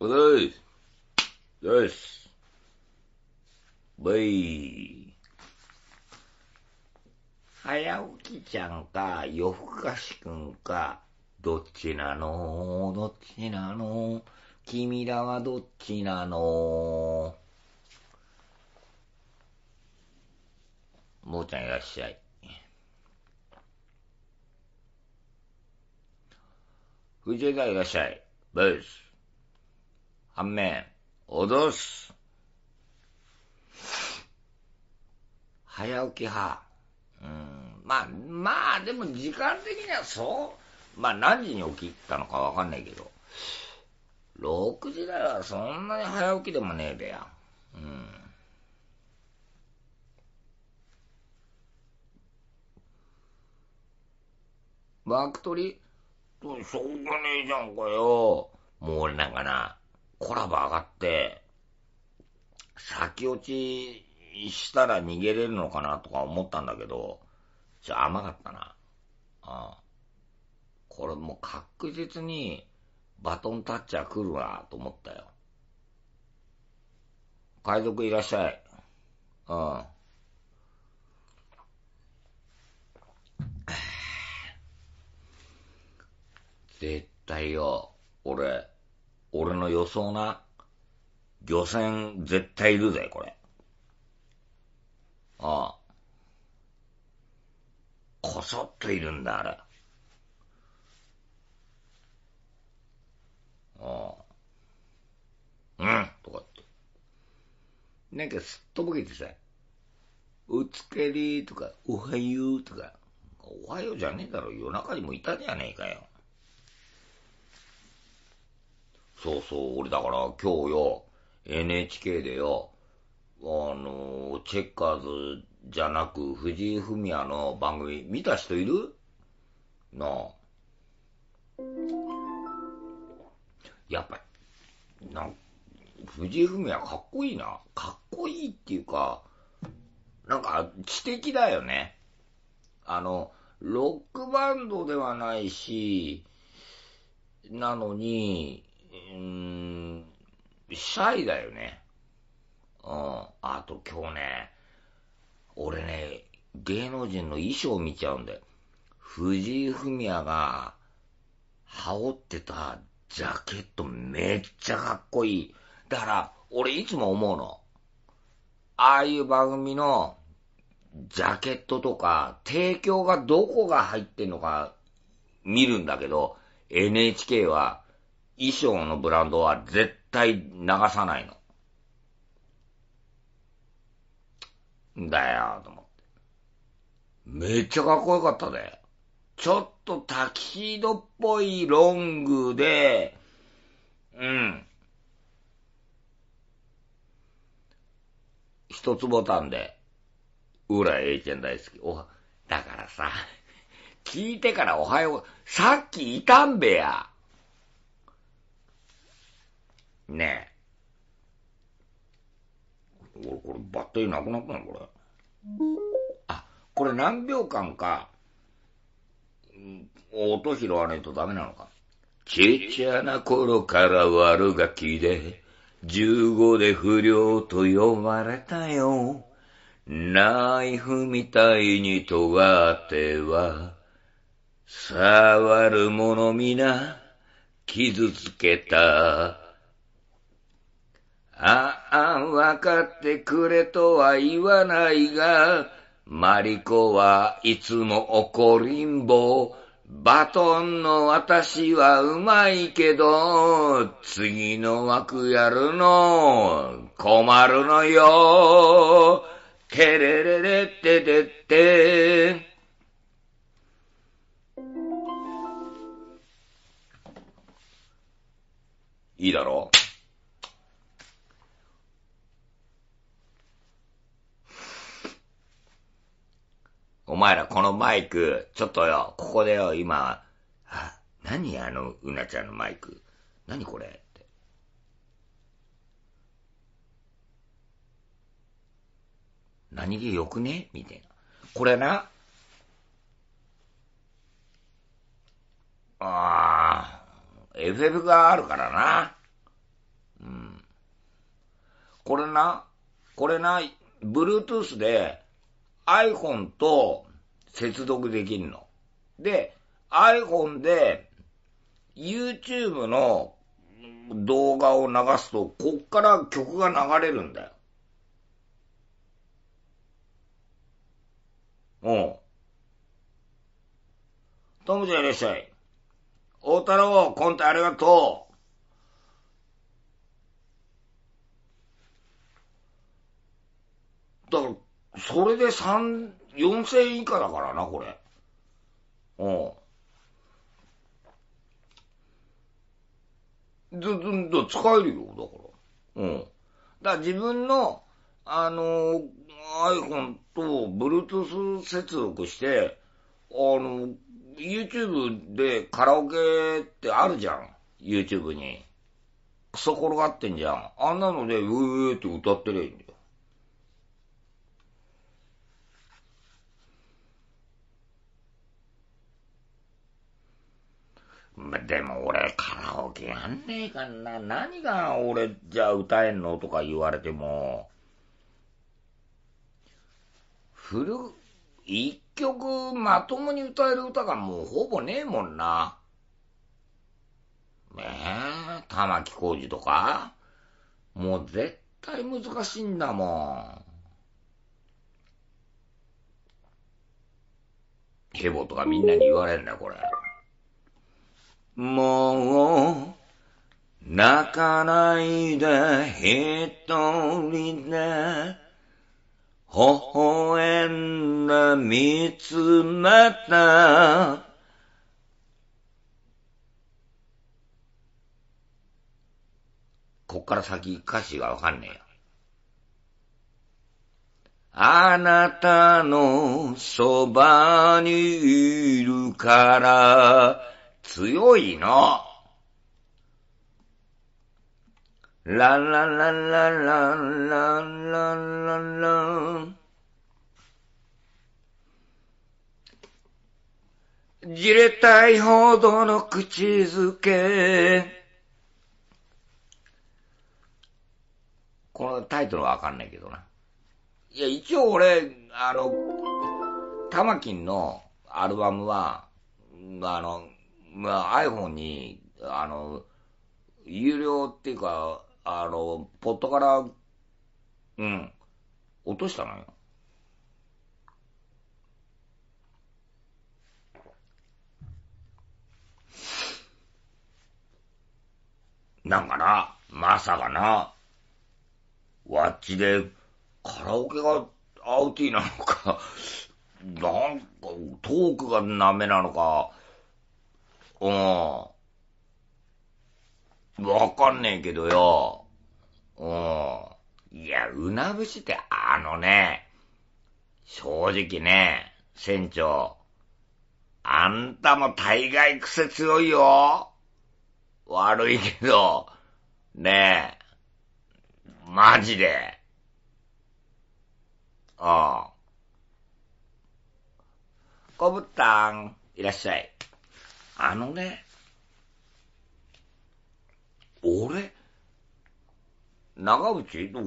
おだいよし。ばい。早起きちゃんか、夜更かしくんか、どっちなのどっちなの君らはどっちなの坊ちゃんいらっしゃい。藤井がいらっしゃい。いース。反面、脅す。早起き派。うん、まあ、まあ、でも時間的にはそう、まあ何時に起きたのかわかんないけど、6時台はそんなに早起きでもねえべや。うん。バクトリょうがねえじゃんかよ。もう俺なんかな、コラボ上がって、先落ちしたら逃げれるのかなとか思ったんだけど、じゃあ甘かったな。ああこれもう確実にバトンタッチャー来るわと思ったよ。海賊いらっしゃい。うん。絶対よ、俺、俺の予想な、漁船絶対いるぜ、これ。ああ。こそっといるんだ、あれ。ああ。うん、とかって。なんかすっとぼけてさ、おつけりとか、おはようとか、おはようじゃねえだろ、夜中にもいたじゃねえかよ。そうそう、俺だから今日よ、NHK でよ、あの、チェッカーズじゃなく、藤井フミヤの番組、見た人いるなあ。やっぱ、なん藤井フミヤかっこいいな。かっこいいっていうか、なんか知的だよね。あの、ロックバンドではないし、なのに、ーん、シャイだよね。うん。あと今日ね、俺ね、芸能人の衣装を見ちゃうんだよ。藤井フミヤが、羽織ってたジャケットめっちゃかっこいい。だから、俺いつも思うの。ああいう番組の、ジャケットとか、提供がどこが入ってんのか見るんだけど、NHK は衣装のブランドは絶対流さないの。だよ、と思って。めっちゃかっこよかったで。ちょっとタキシードっぽいロングで、うん。一つボタンで、浦英ちゃん大好き。お、だからさ、聞いてからおはよう、さっきいたんべや。ねえ。俺、これバッテリーなくなったのこれ。あ、これ何秒間か、音拾わないとダメなのか。ちっちゃな頃から悪ガキで、15で不良と呼ばれたよ。ナイフみたいに尖っては、触るもの皆、傷つけた。ああわかってくれとは言わないが、マリコはいつも怒りんぼバトンの私はうまいけど、次の枠やるの困るのよ。てれれれってでって。いいだろうお前らこのマイク、ちょっとよ、ここでよ、今、あ、何あの、うなちゃんのマイク。何これって。何気よくねみたいな。これな、ああ、FF があるからな。うん。これな、これな、Bluetooth で、iPhone と接続できるの。で、iPhone で YouTube の動画を流すと、こっから曲が流れるんだよ。うん。ともちゃんいらっしゃい。大太郎、コンありがとう。だから、それで三、四千以下だからな、これ。うん。ず、ず、ず、使えるよ、だから。うん。だから自分の、あの、iPhone と Bluetooth 接続して、あの、YouTube でカラオケってあるじゃん。YouTube に。クソ転がってんじゃん。あんなので、うえーって歌ってりゃいいんだよ。でも俺カラオケやんねえかんな。何が俺じゃ歌えんのとか言われても、古、一曲まともに歌える歌がもうほぼねえもんな。ねえ、玉木浩二とかもう絶対難しいんだもん。ヘボとかみんなに言われんだよ、これ。もう、泣かないで一人で、微笑んで見つめた。こっから先歌詞がわかんねえよ。あなたのそばにいるから、強いな。ラララララララララじれたいほどの口づけ。このタイトルはわかんないけどな。いや、一応俺、あの、玉金のアルバムは、あの、まあ、iPhone に、あの、有料っていうか、あの、ポットから、うん、落としたのよ。なんかな、まさかな、わっちでカラオケがアウティなのか、なんかトークがダメなのか、うん。わかんねえけどよ。うん。いや、うなぶしってあのね、正直ね、船長。あんたも大概癖強いよ。悪いけど、ねえ、マジで。ああ。こぶったん、いらっしゃい。あのね、俺、長内歌うよ。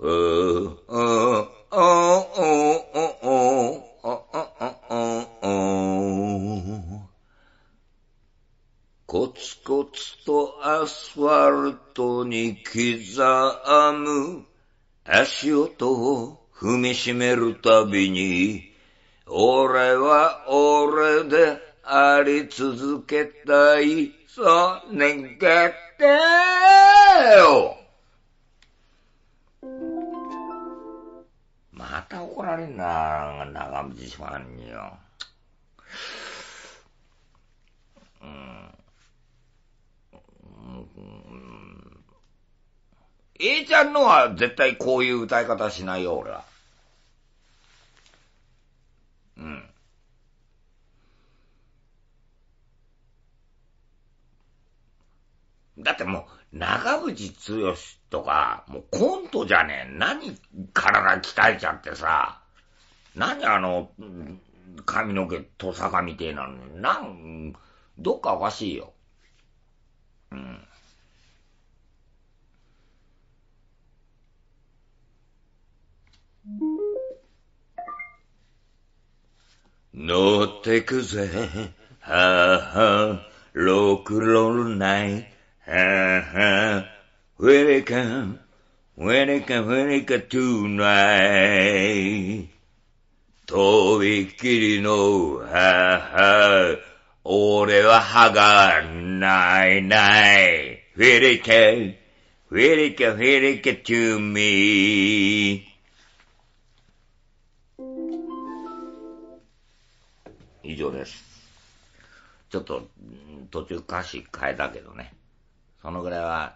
うー、うー、おー、おー、おー、コツコツとアスファルトに刻むみめるたびに、俺は俺であり続けたい、そう願ってよまた怒られんな、長道さんによ。うん。A ちゃんのは絶対こういう歌い方しないよ、俺は。だってもう、長渕剛とか、もうコントじゃねえ。何体鍛えちゃってさ、何あの、髪の毛、トサカみてえなのに、なん、どっかおかしいよ。うん。乗ってくぜ、はあはあ、ロクロルナイ ha, welcome, welcome, welcome tonight. とびっきりの、ha, ha, 俺は歯がないない。welcome, welcome, welcome to me. 以上です。ちょっと、途中歌詞変えたけどね。そのぐらいは、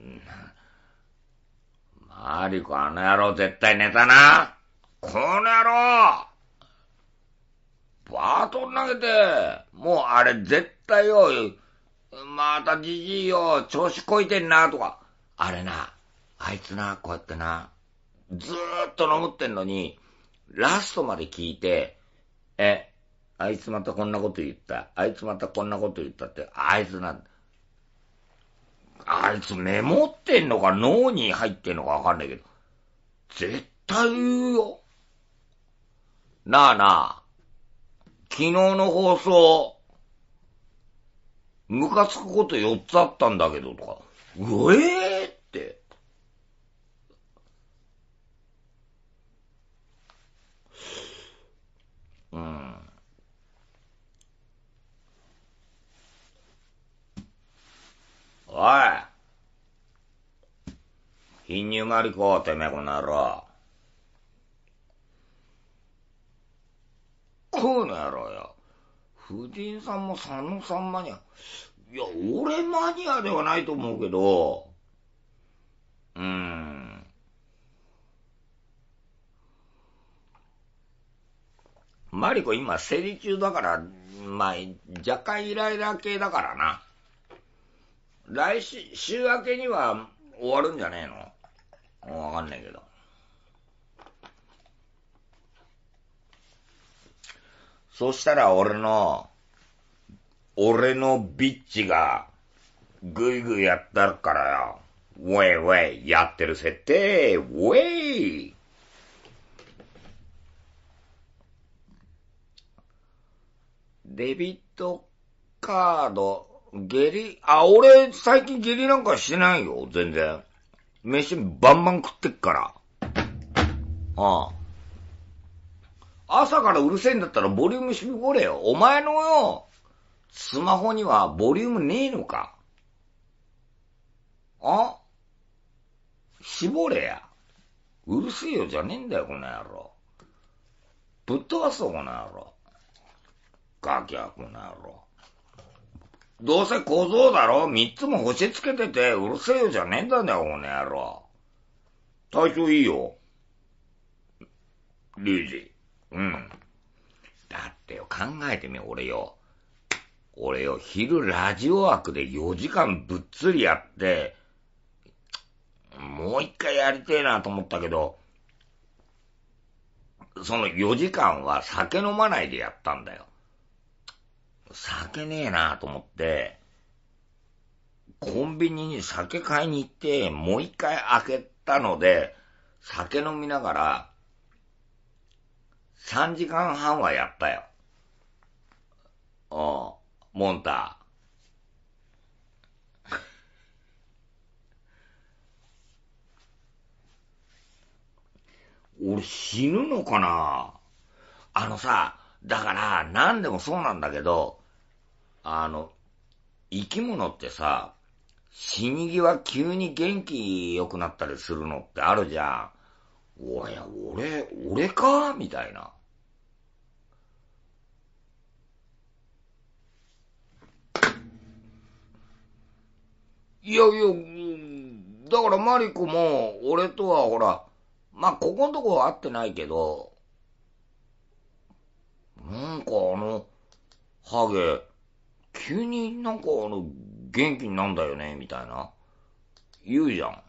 うん。マリコ、あの野郎絶対寝たな。この野郎バートン投げて、もうあれ絶対よ、またじじいよ、調子こいてんな、とか。あれな、あいつな、こうやってな、ずーっと飲むってんのに、ラストまで聞いて、え、あいつまたこんなこと言った。あいつまたこんなこと言ったって、あいつな、んあいつメモってんのか脳に入ってんのかわかんないけど、絶対言うよ。なあなあ、昨日の放送、ムカつくこと4つあったんだけどとか、うえーって。うん。おい貧乳マリコ、てめえこの野郎。こうの野郎よ。藤井さんも佐野さんマニア。いや、俺マニアではないと思うけど、うーん。マリコ今生理中だから、まあ、若干イライラ系だからな。来週、週明けには終わるんじゃねえのわかんないけど。そしたら俺の、俺のビッチが、ぐいぐいやったからよ。ウェイウェイ、やってる設定、ウェイデビットカード下痢、あ、俺、最近下痢なんかしないよ、全然。飯バンバン食ってっから。ああ。朝からうるせえんだったらボリューム絞れよ。お前のよ、スマホにはボリュームねえのか。あ絞れや。うるせえよじゃねえんだよ、この野郎。ぶっ飛ばすぞ、この野郎。ガキャ、この野郎。どうせ小僧だろ三つも星つけてて、うるせえよじゃねえんだね、この野郎。体調いいよ。リージ。うん。だってよ、考えてみよ、俺よ。俺よ、昼ラジオ枠で4時間ぶっつりやって、もう一回やりてえなと思ったけど、その4時間は酒飲まないでやったんだよ。酒ねえなと思って、コンビニに酒買いに行って、もう一回開けたので、酒飲みながら、3時間半はやったよ。ああ、モンタ。ー。俺死ぬのかなあのさ、だから何でもそうなんだけど、あの、生き物ってさ、死に際急に元気良くなったりするのってあるじゃん。おや、俺、俺かみたいな。いやいや、だからマリコも、俺とはほら、まあ、ここんとこは会ってないけど、なんかあの、ハゲ、急になんかあの、元気になんだよね、みたいな。言うじゃん。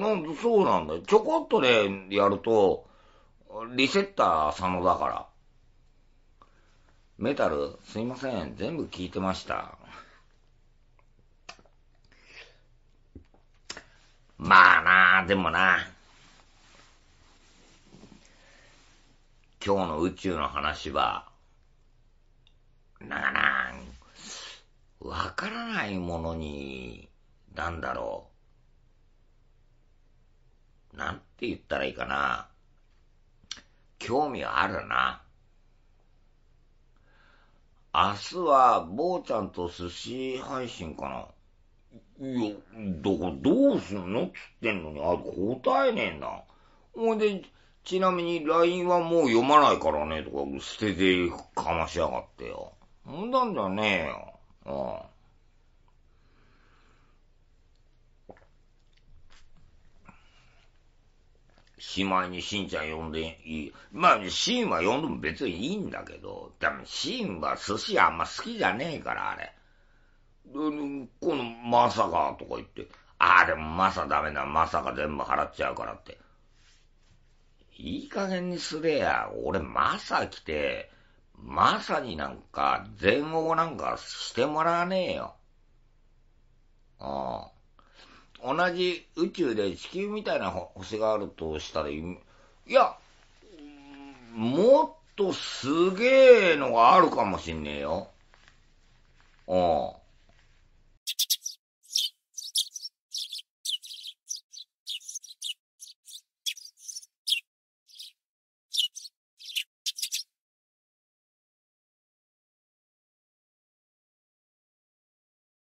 なんそうなんだよ。ちょこっとで、ね、やると、リセッター浅野だから。メタル、すいません。全部聞いてました。まあなあ、でもな。今日の宇宙の話は、なあなあ、わからないものに、なんだろう。なんて言ったらいいかな。興味あるな。明日は、坊ちゃんと寿司配信かな。いや、どこ、どうすんのつってんのに、あ、答えねえな。ほんで、ちなみに LINE はもう読まないからね、とか、捨ててかましやがってよ。んだんじゃねえよ。ああ。しまいにしんちゃん呼んでいい。まあ、しんは呼んでも別にいいんだけど、でもしんは寿司あんま好きじゃねえから、あれ。この、まさかとか言って、ああ、でもまさダメだ、まさか全部払っちゃうからって。いい加減にすれや、俺まさ来て、まさになんか、全後なんかしてもらわねえよ。ああ。同じ宇宙で地球みたいな星があるとしたら、いや、もっとすげえのがあるかもしんねえよ。ああ。